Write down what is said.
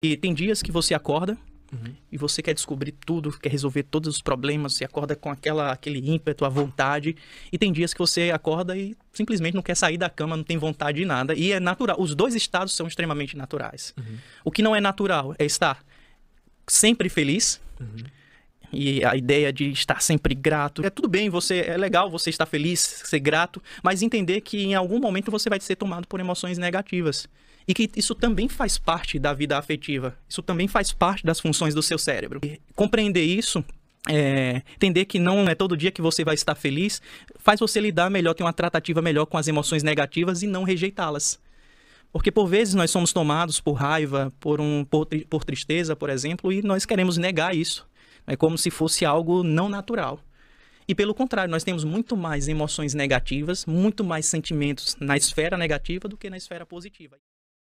E tem dias que você acorda uhum. e você quer descobrir tudo, quer resolver todos os problemas, você acorda com aquela, aquele ímpeto, a vontade. E tem dias que você acorda e simplesmente não quer sair da cama, não tem vontade de nada. E é natural. Os dois estados são extremamente naturais. Uhum. O que não é natural é estar sempre feliz. Uhum. E a ideia de estar sempre grato. É tudo bem, você é legal você estar feliz, ser grato, mas entender que em algum momento você vai ser tomado por emoções negativas. E que isso também faz parte da vida afetiva. Isso também faz parte das funções do seu cérebro. E compreender isso é, entender que não é todo dia que você vai estar feliz, faz você lidar melhor, ter uma tratativa melhor com as emoções negativas e não rejeitá-las. Porque por vezes nós somos tomados por raiva, por, um, por, por tristeza, por exemplo, e nós queremos negar isso. É como se fosse algo não natural. E pelo contrário, nós temos muito mais emoções negativas, muito mais sentimentos na esfera negativa do que na esfera positiva.